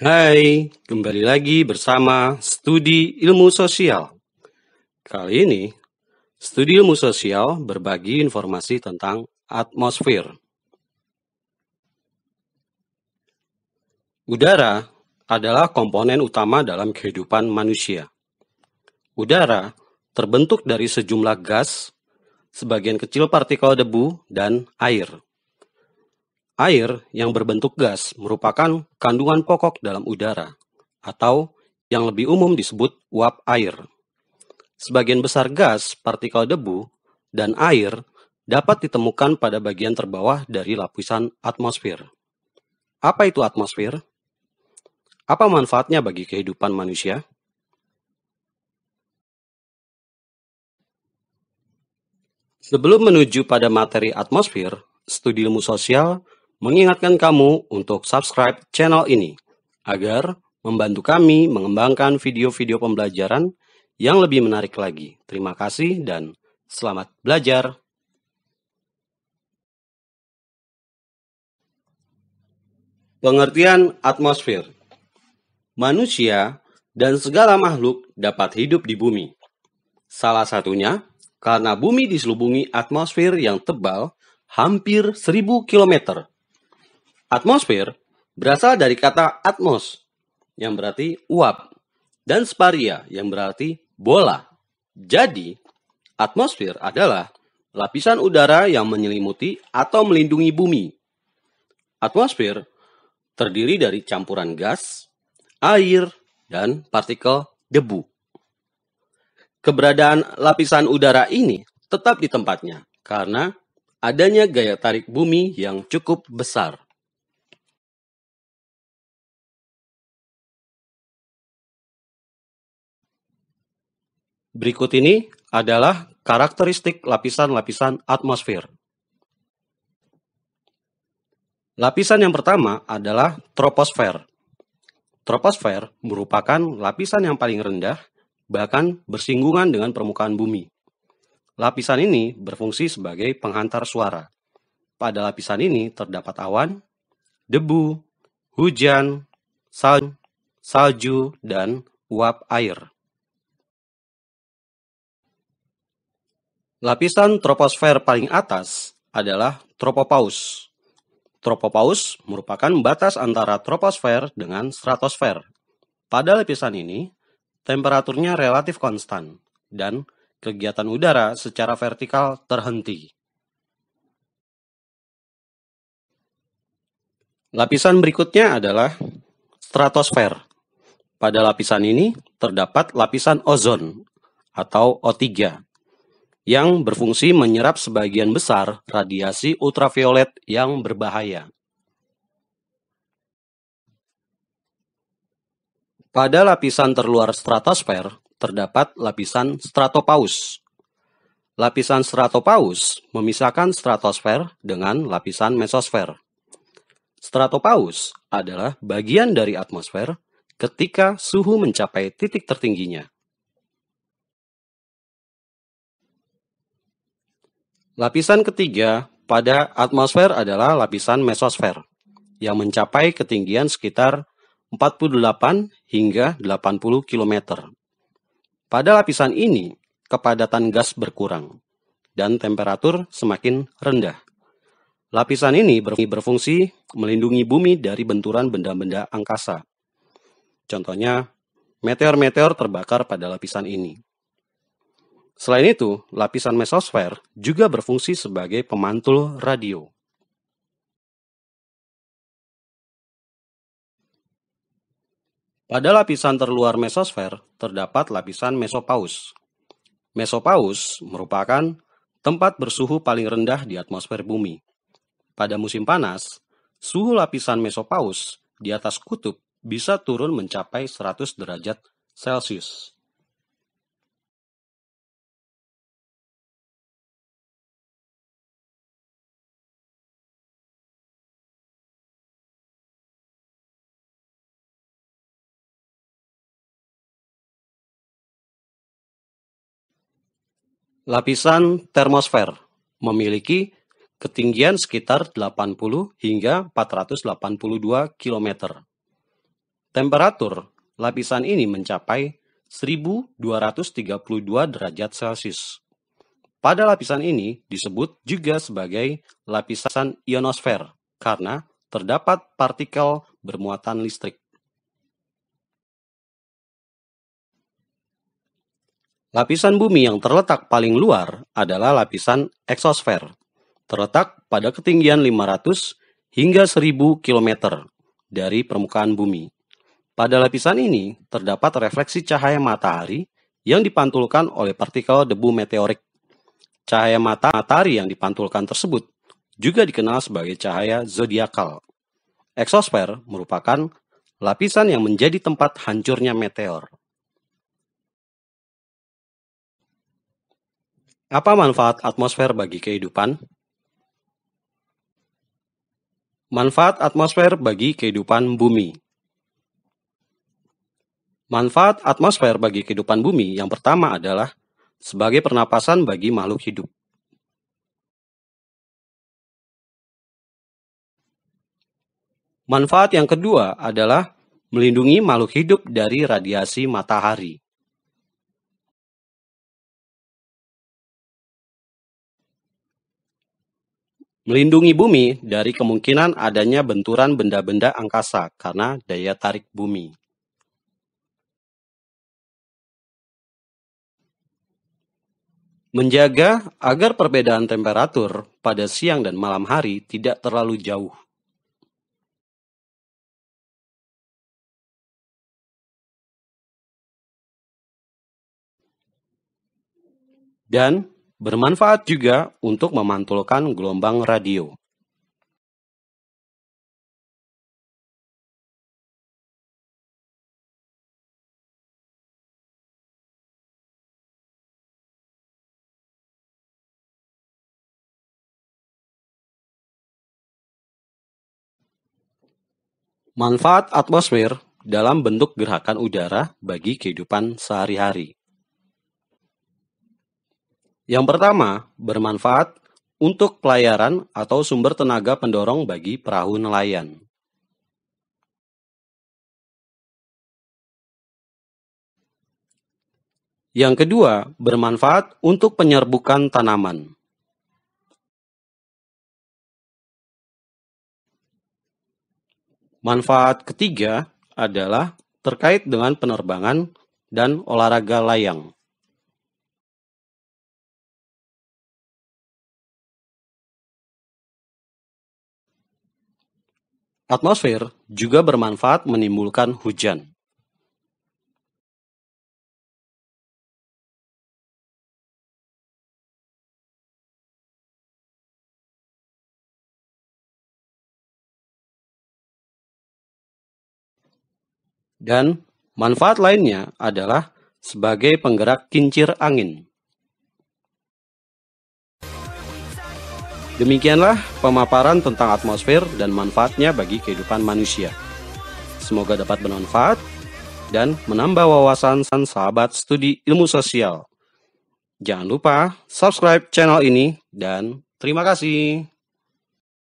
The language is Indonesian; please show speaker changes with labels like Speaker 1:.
Speaker 1: Hai, kembali lagi bersama Studi Ilmu Sosial. Kali ini, Studi Ilmu Sosial berbagi informasi tentang atmosfer. Udara adalah komponen utama dalam kehidupan manusia. Udara terbentuk dari sejumlah gas, sebagian kecil partikel debu, dan air. Air yang berbentuk gas merupakan kandungan pokok dalam udara, atau yang lebih umum disebut uap air. Sebagian besar gas, partikel debu, dan air dapat ditemukan pada bagian terbawah dari lapisan atmosfer. Apa itu atmosfer? Apa manfaatnya bagi kehidupan manusia? Sebelum menuju pada materi atmosfer, studi ilmu sosial mengingatkan kamu untuk subscribe channel ini agar membantu kami mengembangkan video-video pembelajaran yang lebih menarik lagi. Terima kasih dan selamat belajar. Pengertian atmosfer Manusia dan segala makhluk dapat hidup di bumi. Salah satunya karena bumi diselubungi atmosfer yang tebal hampir 1000 kilometer Atmosfer berasal dari kata atmos yang berarti uap dan sparia yang berarti bola. Jadi, atmosfer adalah lapisan udara yang menyelimuti atau melindungi bumi. Atmosfer terdiri dari campuran gas, air, dan partikel debu. Keberadaan lapisan udara ini tetap di tempatnya karena adanya gaya tarik bumi
Speaker 2: yang cukup besar.
Speaker 1: Berikut ini adalah karakteristik lapisan-lapisan atmosfer. Lapisan yang pertama adalah troposfer. Troposfer merupakan lapisan yang paling rendah, bahkan bersinggungan dengan permukaan bumi. Lapisan ini berfungsi sebagai penghantar suara. Pada lapisan ini terdapat awan, debu, hujan, salju, salju dan uap air. Lapisan troposfer paling atas adalah tropopause. Tropopause merupakan batas antara troposfer dengan stratosfer. Pada lapisan ini, temperaturnya relatif konstan dan kegiatan udara secara vertikal terhenti. Lapisan berikutnya adalah stratosfer. Pada lapisan ini terdapat lapisan ozon atau O3 yang berfungsi menyerap sebagian besar radiasi ultraviolet yang berbahaya. Pada lapisan terluar stratosfer terdapat lapisan stratopaus. Lapisan stratopaus memisahkan stratosfer dengan lapisan mesosfer. Stratopaus adalah bagian dari atmosfer ketika suhu mencapai titik tertingginya. Lapisan ketiga pada atmosfer adalah lapisan mesosfer yang mencapai ketinggian sekitar 48 hingga 80 km. Pada lapisan ini, kepadatan gas berkurang dan temperatur semakin rendah. Lapisan ini berfungsi melindungi bumi dari benturan benda-benda angkasa. Contohnya, meteor-meteor terbakar pada lapisan ini. Selain itu, lapisan mesosfer juga berfungsi sebagai pemantul radio. Pada lapisan terluar mesosfer terdapat lapisan mesopaus. Mesopaus merupakan tempat bersuhu paling rendah di atmosfer bumi. Pada musim panas, suhu lapisan mesopaus di atas kutub bisa turun mencapai 100 derajat Celsius. Lapisan termosfer memiliki ketinggian sekitar 80 hingga 482 km. Temperatur lapisan ini mencapai 1232 derajat Celcius. Pada lapisan ini disebut juga sebagai lapisan ionosfer karena terdapat partikel bermuatan listrik. Lapisan bumi yang terletak paling luar adalah lapisan eksosfer, terletak pada ketinggian 500 hingga 1000 km dari permukaan bumi. Pada lapisan ini terdapat refleksi cahaya matahari yang dipantulkan oleh partikel debu meteorik. Cahaya matahari yang dipantulkan tersebut juga dikenal sebagai cahaya zodiakal. Eksosfer merupakan lapisan yang menjadi tempat hancurnya meteor. Apa manfaat atmosfer bagi kehidupan? Manfaat atmosfer bagi kehidupan bumi. Manfaat atmosfer bagi kehidupan bumi yang pertama adalah sebagai pernapasan bagi makhluk hidup. Manfaat yang kedua adalah melindungi makhluk hidup dari radiasi matahari. melindungi bumi dari kemungkinan adanya benturan benda-benda angkasa karena daya tarik bumi.
Speaker 2: Menjaga agar perbedaan temperatur pada siang dan malam hari tidak terlalu jauh. Dan Bermanfaat juga untuk memantulkan gelombang radio.
Speaker 1: Manfaat atmosfer dalam bentuk gerakan udara bagi kehidupan sehari-hari. Yang pertama, bermanfaat untuk pelayaran atau sumber tenaga pendorong bagi perahu nelayan.
Speaker 2: Yang kedua, bermanfaat untuk penyerbukan tanaman.
Speaker 1: Manfaat ketiga adalah terkait dengan penerbangan dan olahraga layang.
Speaker 2: Atmosfer juga bermanfaat menimbulkan hujan. Dan
Speaker 1: manfaat lainnya adalah sebagai penggerak kincir angin. Demikianlah pemaparan tentang atmosfer dan manfaatnya bagi kehidupan manusia. Semoga dapat bermanfaat dan menambah wawasan sahabat studi ilmu sosial. Jangan lupa subscribe channel ini dan terima kasih.